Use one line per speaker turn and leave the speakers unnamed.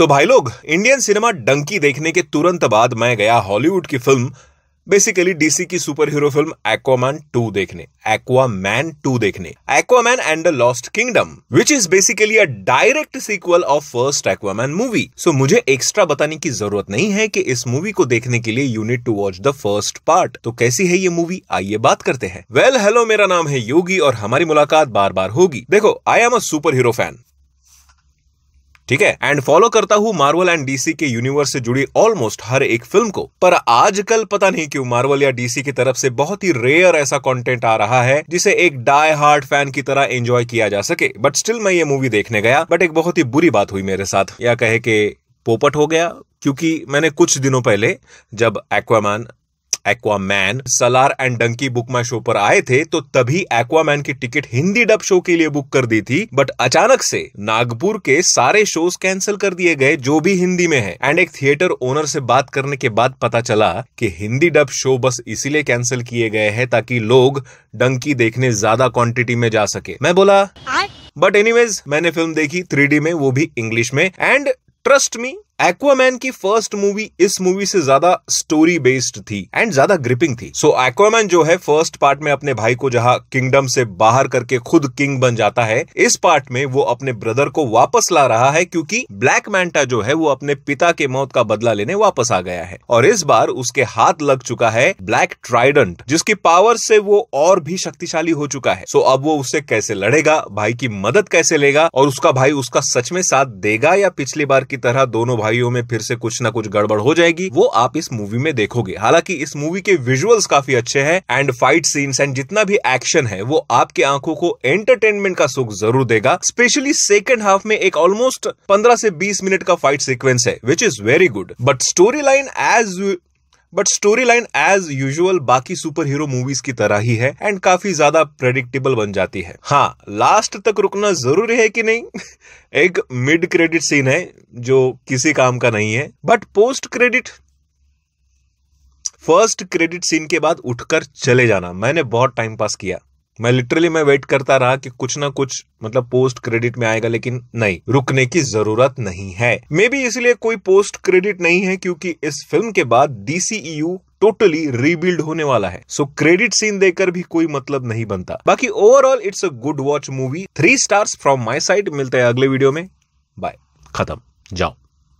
तो भाई लोग इंडियन सिनेमा डंकी देखने के तुरंत बाद मैं गया हॉलीवुड की फिल्म बेसिकली डीसी की super hero film Aquaman two देखने एक्वामैन टू देखने Aquaman and the lost kingdom which is basically a direct sequel of first Aquaman movie so मुझे एक्स्ट्रा बताने की जरूरत नहीं है कि इस मूवी को देखने के लिए you need to watch the first part तो कैसी है ये मूवी आइए बात करते हैं वेल well, हेलो मेरा नाम है योगी और हमारी मुलाकात बार बार होगी देखो I am a super hero fan ठीक है एंड फॉलो करता हूँ मार्वल एंड डीसी के यूनिवर्स से जुड़ी ऑलमोस्ट हर एक फिल्म को पर आजकल पता नहीं क्यों मार्वल या डीसी की तरफ से बहुत ही रेयर ऐसा कंटेंट आ रहा है जिसे एक डाई हार्ड फैन की तरह एंजॉय किया जा सके बट स्टिल मैं ये मूवी देखने गया बट एक बहुत ही बुरी बात हुई मेरे साथ या कहे के पोपट हो गया क्योंकि मैंने कुछ दिनों पहले जब Aquaman Aquaman Salaar and Dunki Book My Show पर आए थे तो तभी एक्वामैन की टिकट हिंदी डब शो के लिए बुक कर दी थी बट अचानक से नागपुर के सारे शोज कैंसिल कर दिए गए जो भी हिंदी में है एंड एक थिएटर ओनर से बात करने के बाद पता चला कि हिंदी डब शो बस इसीलिए कैंसिल किए गए हैं ताकि लोग डंकी देखने ज्यादा क्वांटिटी में जा सके मैं बोला बट एनीवेज मैंने फिल्म देखी थ्री में वो भी इंग्लिश में एंड ट्रस्ट मी एक्वामैन की फर्स्ट मूवी इस मूवी से ज्यादा स्टोरी बेस्ड थी एंड ज्यादा ग्रिपिंग थी सो so, एक्वामैन जो है फर्स्ट पार्ट में अपने भाई को जहां किंगडम से बाहर करके खुद किंग बन जाता है इस पार्ट में वो अपने ब्रदर को वापस ला रहा है क्योंकि ब्लैक मैंटा जो है वो अपने पिता के मौत का बदला लेने वापस आ गया है और इस बार उसके हाथ लग चुका है ब्लैक ट्राइडेंट जिसकी पावर से वो और भी शक्तिशाली हो चुका है सो so, अब वो उससे कैसे लड़ेगा भाई की मदद कैसे लेगा और उसका भाई उसका सच में साथ देगा या पिछली बार की तरह दोनों भाई भाइयों में फिर से कुछ ना कुछ गड़बड़ हो जाएगी वो आप इस मूवी में देखोगे हालांकि इस मूवी के विजुअल्स काफी अच्छे हैं एंड फाइट सीन्स एंड जितना भी एक्शन है वो आपके आंखों को एंटरटेनमेंट का सुख जरूर देगा स्पेशली सेकेंड हाफ में एक ऑलमोस्ट पंद्रह से बीस मिनट का फाइट सीक्वेंस है which is very good but story line as but story line as usual बाकी सुपर हीरो मूवीज की तरह ही है एंड काफी ज्यादा प्रेडिक्टेबल बन जाती है हाँ लास्ट तक रुकना जरूरी है कि नहीं एक मिड क्रेडिट सीन है जो किसी काम का नहीं है but post credit first credit scene के बाद उठकर चले जाना मैंने बहुत टाइम पास किया मैं लिटरली मैं वेट करता रहा कि कुछ ना कुछ मतलब पोस्ट क्रेडिट में आएगा लेकिन नहीं रुकने की जरूरत नहीं है मे बी इसलिए कोई पोस्ट क्रेडिट नहीं है क्योंकि इस फिल्म के बाद डीसी टोटली रीबिल्ड होने वाला है सो क्रेडिट सीन देकर भी कोई मतलब नहीं बनता बाकी overall it's a good watch movie three stars from my side मिलते हैं अगले वीडियो में बाय खत्म जाओ